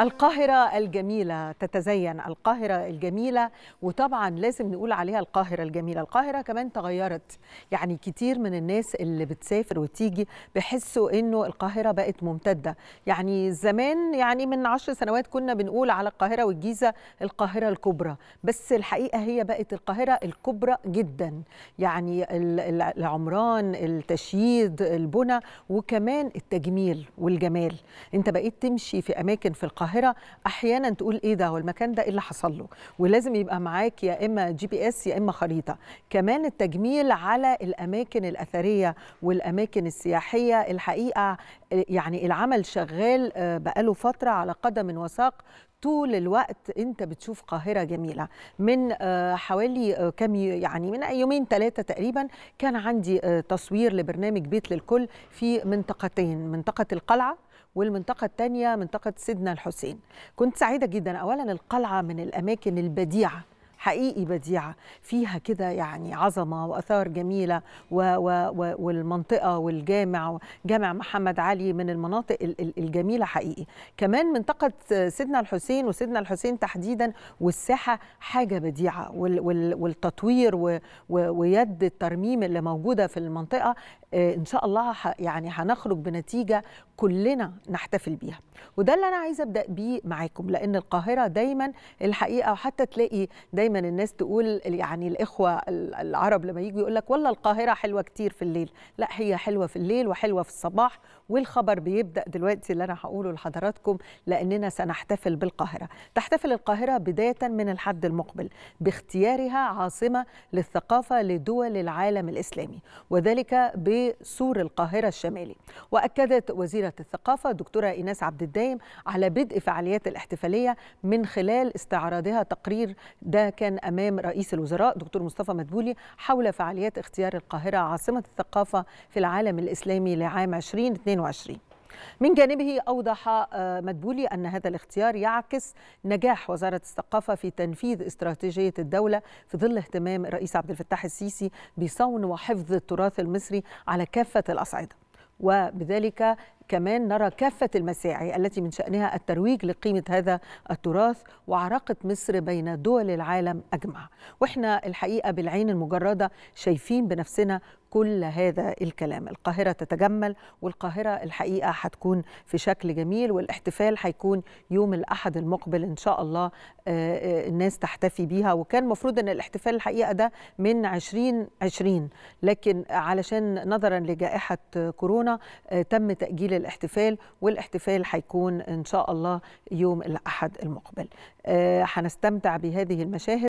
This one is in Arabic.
القاهرة الجميلة تتزين القاهرة الجميلة وطبعا لازم نقول عليها القاهرة الجميلة القاهرة كمان تغيرت يعني كتير من الناس اللي بتسافر وتيجي بحسوا انه القاهرة بقت ممتدة يعني زمان يعني من عشر سنوات كنا بنقول على القاهرة والجيزة القاهرة الكبرى بس الحقيقة هي بقت القاهرة الكبرى جدا يعني العمران التشييد البنى وكمان التجميل والجمال انت بقيت تمشي في اماكن في القاهرة القاهره احيانا تقول ايه ده هو المكان ده ايه اللي حصل له ولازم يبقى معاك يا اما جي بي اس يا اما خريطه كمان التجميل على الاماكن الاثريه والاماكن السياحيه الحقيقه يعني العمل شغال آه، بقاله فتره على قدم وساق طول الوقت انت بتشوف قاهره جميله من آه، حوالي آه، كم يعني من يومين ثلاثه تقريبا كان عندي تصوير لبرنامج بيت للكل في منطقتين منطقه القلعه والمنطقة الثانية منطقة سيدنا الحسين كنت سعيدة جدا أولا القلعة من الأماكن البديعة حقيقي بديعه فيها كده يعني عظمه واثار جميله و و و والمنطقه والجامع جامع محمد علي من المناطق الجميله حقيقي كمان منطقه سيدنا الحسين وسيدنا الحسين تحديدا والساحه حاجه بديعه وال والتطوير ويد الترميم اللي موجوده في المنطقه آه، ان شاء الله يعني هنخرج بنتيجه كلنا نحتفل بيها وده اللي انا عايزه ابدا بيه معاكم لان القاهره دايما الحقيقه وحتى تلاقي دايما دايما الناس تقول يعني الاخوه العرب لما يجوا يقول لك والله القاهره حلوه كتير في الليل لا هي حلوه في الليل وحلوه في الصباح والخبر بيبدا دلوقتي اللي انا هقوله لحضراتكم لاننا سنحتفل بالقاهره تحتفل القاهره بدايه من الحد المقبل باختيارها عاصمه للثقافه لدول العالم الاسلامي وذلك بسور القاهره الشمالي واكدت وزيره الثقافه دكتوره ايناس عبد الدايم على بدء فعاليات الاحتفاليه من خلال استعراضها تقرير ده كان امام رئيس الوزراء دكتور مصطفى مدبولي حول فعاليات اختيار القاهره عاصمه الثقافه في العالم الاسلامي لعام 2022 من جانبه أوضح آه، مدبولي أن هذا الاختيار يعكس نجاح وزارة الثقافة في تنفيذ استراتيجية الدولة في ظل اهتمام الرئيس عبد الفتاح السيسي بصون وحفظ التراث المصري على كافة الأصعدة وبذلك كمان نرى كافة المساعي التي من شأنها الترويج لقيمة هذا التراث وعراقة مصر بين دول العالم أجمع وإحنا الحقيقة بالعين المجردة شايفين بنفسنا كل هذا الكلام القاهرة تتجمل والقاهرة الحقيقة هتكون في شكل جميل والاحتفال هيكون يوم الأحد المقبل إن شاء الله آه، آه، الناس تحتفي بيها وكان المفروض أن الاحتفال الحقيقة ده من 2020 لكن علشان نظرا لجائحة كورونا آه، تم تأجيل الاحتفال والاحتفال هيكون إن شاء الله يوم الأحد المقبل هنستمتع بهذه المشاهد